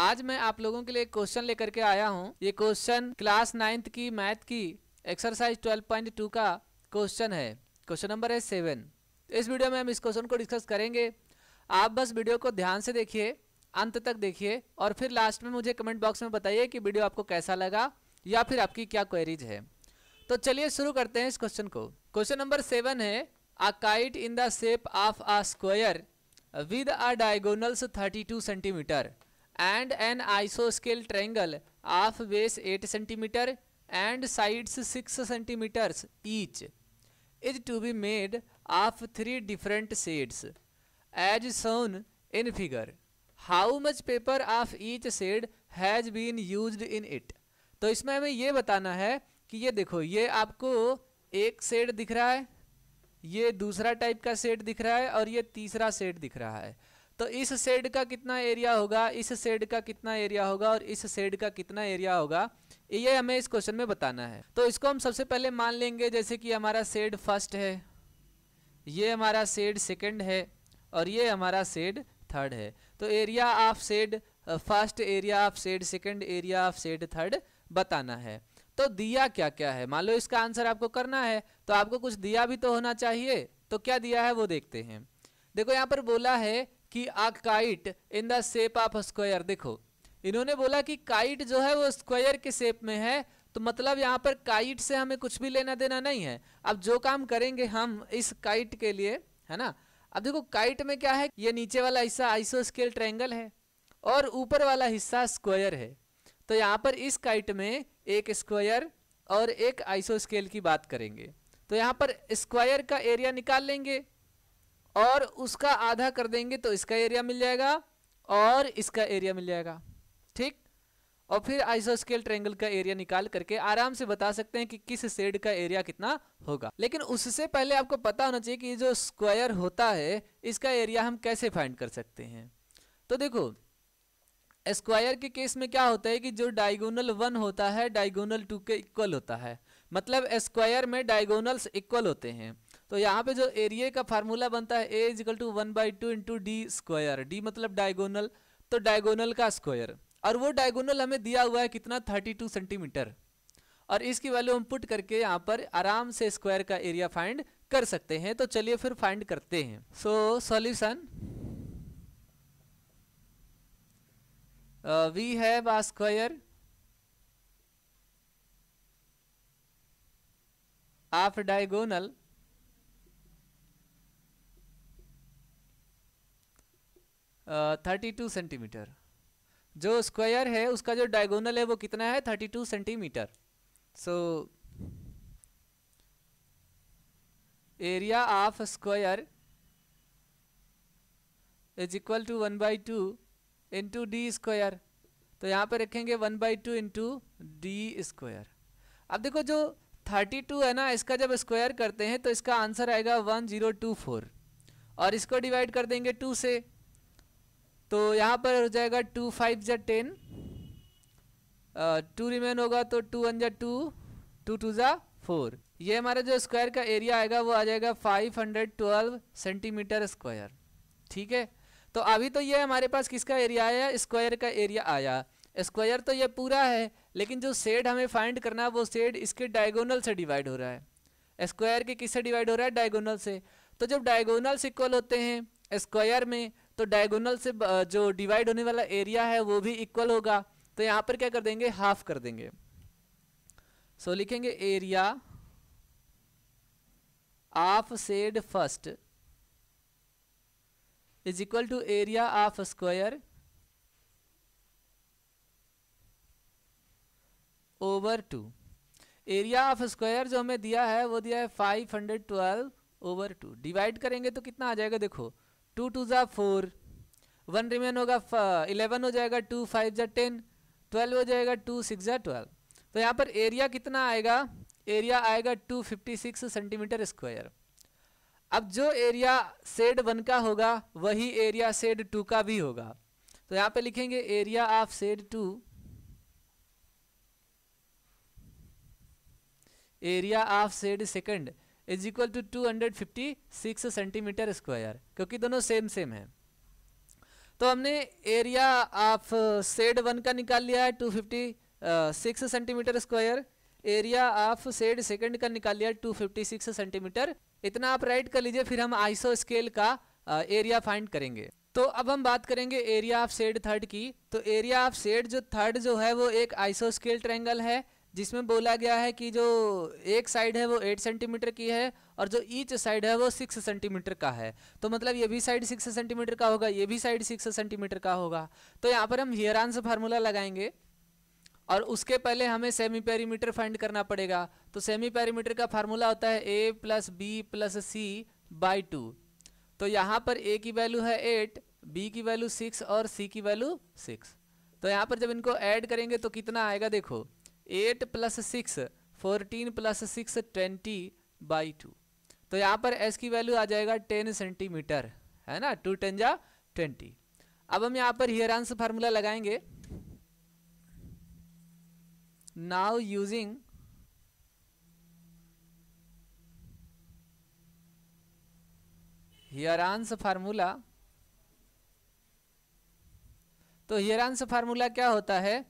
आज मैं आप लोगों के लिए क्वेश्चन लेकर के आया हूँ ये क्वेश्चन क्लास नाइन्थ की मैथ की एक्सरसाइज 12.2 का क्वेश्चन है क्वेश्चन नंबर है सेवन इस वीडियो में हम इस क्वेश्चन को डिस्कस करेंगे आप बस वीडियो को ध्यान से देखिए अंत तक देखिए और फिर लास्ट में मुझे कमेंट बॉक्स में बताइए कि वीडियो आपको कैसा लगा या फिर आपकी क्या क्वेरीज है तो चलिए शुरू करते हैं इस क्वेश्चन को क्वेश्चन नंबर सेवन है a kite in the shape of a square with a diagonals 32 centimetre and an आइसोस्केल triangle of base eight centimetre and sides six centimetres each is to be made of three different shades as shown in figure how much paper of each shade has been use in it तो इसमें हमें ये बताना है कि ये देखो ये आपको एक सेड दिख रहा है ये दूसरा टाइप का सेट दिख रहा है और ये तीसरा सेड दिख रहा है तो इस शेड का कितना एरिया होगा इस शेड का कितना एरिया होगा और इस शेड का कितना एरिया होगा ये हमें इस क्वेश्चन में बताना है तो इसको हम सबसे पहले मान लेंगे जैसे कि हमारा शेड फर्स्ट है ये हमारा शेड सेकंड है और ये हमारा शेड थर्ड है तो area of shade first area of shade second area of shade third बताना है तो दिया क्या क्या है मान लो इसका आंसर आपको करना है तो आपको कुछ दिया भी तो होना चाहिए तो क्या दिया है वो देखते हैं देखो यहाँ पर बोला है कि a kite in the shape of square देखो इन्होंने बोला कि काइट जो है वो स्क्वायर के शेप में है तो मतलब यहाँ पर काइट से हमें कुछ भी लेना देना नहीं है अब जो काम करेंगे हम इस काइट के लिए है ना अब देखो काइट में क्या है ये नीचे वाला हिस्सा आइसो स्केल ट्रैंगल है और ऊपर वाला हिस्सा स्क्वायर है तो यहाँ पर इस काइट में एक स्क्वायर और एक आइसो स्केल की बात करेंगे तो यहाँ पर स्क्वायर का एरिया निकाल लेंगे और उसका आधा कर देंगे तो इसका एरिया मिल जाएगा और इसका एरिया मिल जाएगा ठीक और फिर आइसोस्केल ट्रेंगल का एरिया निकाल करके आराम से बता सकते हैं कि किस शेड का एरिया कितना होगा लेकिन उससे पहले आपको पता होना चाहिए कि ये जो स्क्वायर होता है इसका एरिया हम कैसे फाइंड कर सकते हैं तो देखो स्क्वायर के केस में क्या होता है कि जो डायगोनल वन होता है डायगोनल टू के इक्वल होता है मतलब स्क्वायर में डायगोनल्स इक्वल होते हैं तो यहाँ पे जो एरिए का फार्मूला बनता है A equal to one by two into D square D मतलब डायगोनल तो डायगोनल का स्क्वायर और वो डायगोनल हमें दिया हुआ है कितना थर्टी टू सेंटीमीटर और इसकी वैल्यू हम पुट करके यहाँ पर आराम से स्क्वायर का एरिया फाइंड कर सकते हैं तो चलिए फिर फाइंड करते हैं so solution we have a square of diagonal thirty two centimetre जो स्क्वायर है उसका जो डायगोनल है वो कितना है thirty two centimetre so area of square is equal to one by two into D square तो यहाँ पे रखेंगे one by two into D square अब देखो जो थर्टी टू है ना इसका जब स्क्वायर करते हैं तो इसका आंसर आएगा वन जीरो टू फोर और इसको डिवाइड कर देंगे टू से तो यहाँ पर हो जाएगा टू फाइव जै टेन टू रिमेन होगा तो टू वन जै टू टू टू जै फोर ये हमारा जो स्क्वायर का एरिया आएगा वो आ जाएगा five hundred twelve centimetre square ठीक है तो अभी तो ये हमारे पास किसका एरिया आया स्क्वायर का एरिया आया स्क्वायर तो ये पूरा है लेकिन जो सेड हमें फाइंड करना है वो सेड इसके डायगोनल से डिवाइड हो रहा है स्क्वायर के किससे डिवाइड हो रहा है डायगोनल से तो जब डायगोनल्स इक्वल होते हैं स्क्वायर में तो डायगोनल से जो डिवाइड होने वाला एरिया है वो भी इक्वल होगा तो यहां पर क्या कर देंगे हाफ कर देंगे सो so, लिखेंगे area of said first is equal to area of square over two area of square जो हमें दिया है वो दिया है five hundred twelve over two divide करेंगे तो कितना आ जाएगा देखो टू टू ज़ा फोर वन रिमेन होगा इलेवन हो जाएगा टू फाइव ज़ा टेन ट्वेल्व हो जाएगा टू सिक्स ज़ा ट्वेल्व तो यहाँ पर एरिया कितना आएगा एरिया आएगा two fifty six centimetre square अब जो एरिया सेड वन का होगा वही एरिया सेड टू का भी होगा तो यहाँ पे लिखेंगे area of shade two area of shade second is equal to two hundred fifty six centimetre square क्योंकि दोनों सेम सेम है तो हमने एरिया ऑफ सेड वन का निकाल लिया है two fifty six centimetre square area of shade second का निकाल लिया टू फिफ्टी सिक्स सेंटीमीटर इतना आप राइट कर लीजिए फिर हम आइसो स्केल का एरिया uh, फाइंड करेंगे तो अब हम बात करेंगे एरिया ऑफ सेड थर्ड की तो एरिया ऑफ सेड जो थर्ड जो है वो एक आइसो स्केल ट्रैंगल है जिसमें बोला गया है कि जो एक साइड है वो एट सेंटीमीटर की है और जो ईच साइड है वो सिक्स सेंटीमीटर का है तो मतलब ये भी साइड सिक्स सेंटीमीटर का होगा ये भी साइड सिक्स सेंटीमीटर का होगा तो यहाँ पर हम हियरान से फार्मूला लगाएंगे और उसके पहले हमें सेमी पैरीमीटर फाइंड करना पड़ेगा तो सेमी पैरीमीटर का फार्मूला होता है A plus B plus C by two तो यहाँ पर ए की वैल्यू है एट बी की वैल्यू सिक्स और सी की वैल्यू सिक्स तो यहाँ पर जब इनको ऐड करेंगे तो कितना आएगा देखो eight plus six fourteen plus six twenty by two तो यहाँ पर एस की वैल्यू आ जाएगा टेन सेंटीमीटर है ना टू टेन जा ट्वेंटी अब हम यहाँ पर हियरांस फार्मूला लगाएंगे नाउ यूजिंग हियरांस फार्मूला तो हियरांस फार्मूला क्या होता है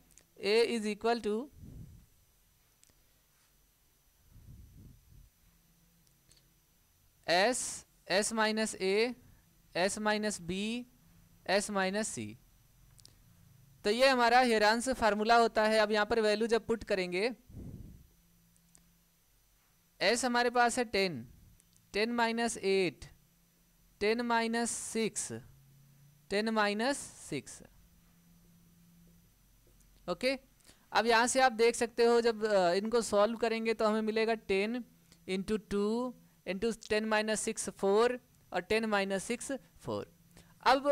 A is equal to S S minus A S minus B S minus C तो ये हमारा से फार्मूला होता है अब यहाँ पर वैल्यू जब पुट करेंगे एस हमारे पास है ten ten minus eight ten minus six ten minus six okay अब यहाँ से आप देख सकते हो जब इनको सॉल्व करेंगे तो हमें मिलेगा ten into two into ten minus six four और टेन माइनस सिक्स फोर अब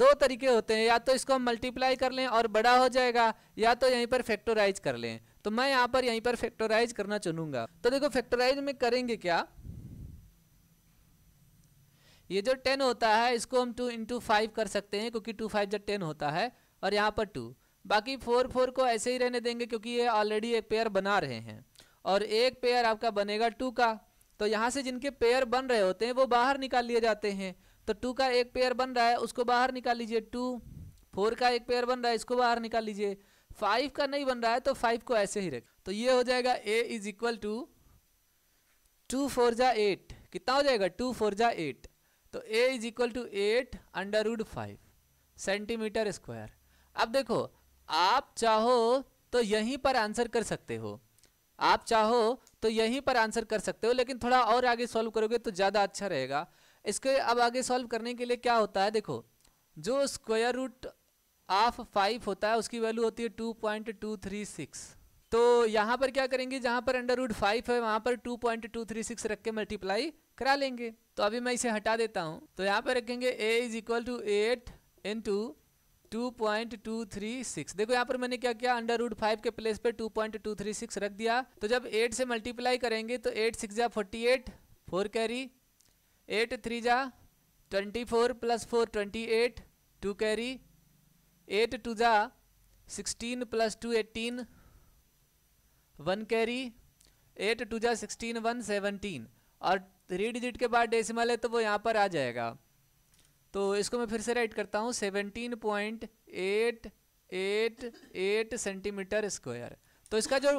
दो तरीके होते हैं या तो इसको हम मल्टीप्लाई कर लें और बड़ा हो जाएगा या तो यहीं पर फैक्टोराइज कर लें तो मैं यहाँ पर यहीं पर फैक्टोराइज करना चुनूंगा तो देखो फैक्टोराइज में करेंगे क्या ये जो टेन होता है इसको हम टू इंटू फाइव कर सकते हैं क्योंकि टू फाइव जो टेन होता है और यहाँ पर टू बाकी फोर फोर को ऐसे ही रहने देंगे क्योंकि ये ऑलरेडी एक पेयर बना रहे हैं और एक पेयर आपका बनेगा टू का तो यहाँ से जिनके पेयर बन रहे होते हैं वो बाहर निकाल लिए जाते हैं तो टू का एक पेयर बन रहा है उसको बाहर निकाल लीजिए टू फोर का एक पेयर बन रहा है इसको बाहर निकाल लीजिए फाइव का नहीं बन रहा है तो फाइव को ऐसे ही रख तो ये हो जाएगा A is equal to two four जा एट कितना हो जाएगा टू फोर जा एट तो A is equal to eight under root five centimetre square अब देखो आप चाहो तो यहीं पर आंसर कर सकते हो आप चाहो तो यहीं पर आंसर कर सकते हो लेकिन थोड़ा और आगे सॉल्व करोगे तो ज़्यादा अच्छा रहेगा इसके अब आगे सॉल्व करने के लिए क्या होता है देखो जो स्क्वायर रूट ऑफ फाइव होता है उसकी वैल्यू होती है two point two three six तो यहाँ पर क्या करेंगे जहाँ पर अंडर रूट फाइव है वहाँ पर two point two three six रख के मल्टीप्लाई करा लेंगे तो अभी मैं इसे हटा देता हूँ तो यहाँ पर रखेंगे a is equal to eight into 2.236 देखो यहाँ पर मैंने क्या किया अंडर रूट फाइव के प्लेस पे 2.236 रख दिया तो जब 8 से मल्टीप्लाई करेंगे तो 8 सिक्स जा forty eight four carry eight three जा twenty four plus four twenty eight two carry eight two जा sixteen plus two eighteen one carry eight two जा सिक्सटीन वन सेवनटीन और थ्री डिजिट के बाद decimal है तो वो यहाँ पर आ जाएगा तो इसको मैं फिर से राइट करता हूँ seventeen point eight eight eight centimetre square तो इसका जो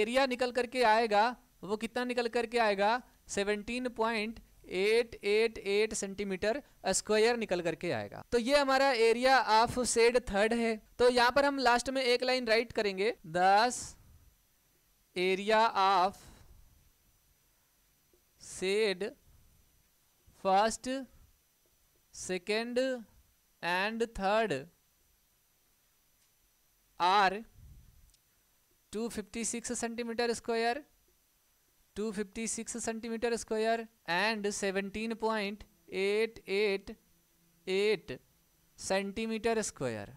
एरिया निकल करके आएगा वो कितना निकल करके आएगा seventeen point eight eight eight centimetre square निकल करके आएगा तो ये हमारा एरिया ऑफ सेड थर्ड है तो यहाँ पर हम लास्ट में एक लाइन राइट करेंगे this area of said first second and third are 256 centimeter square 256 centimeter square and 17.888 centimetre square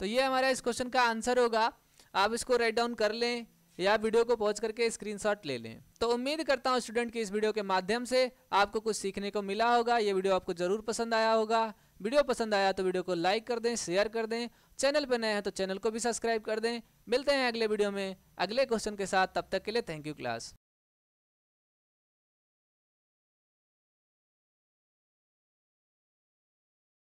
तो ये हमारा इस क्वेश्चन का आंसर होगा आप इसको राइट डाउन कर लें या वीडियो को पॉज करके स्क्रीनशॉट ले लें तो उम्मीद करता हूँ स्टूडेंट कि इस वीडियो के माध्यम से आपको कुछ सीखने को मिला होगा ये वीडियो आपको ज़रूर पसंद आया होगा वीडियो पसंद आया तो वीडियो को लाइक कर दें शेयर कर दें चैनल पर नए हैं तो चैनल को भी सब्सक्राइब कर दें मिलते हैं अगले वीडियो में अगले क्वेश्चन के साथ तब तक के लिए थैंक यू क्लास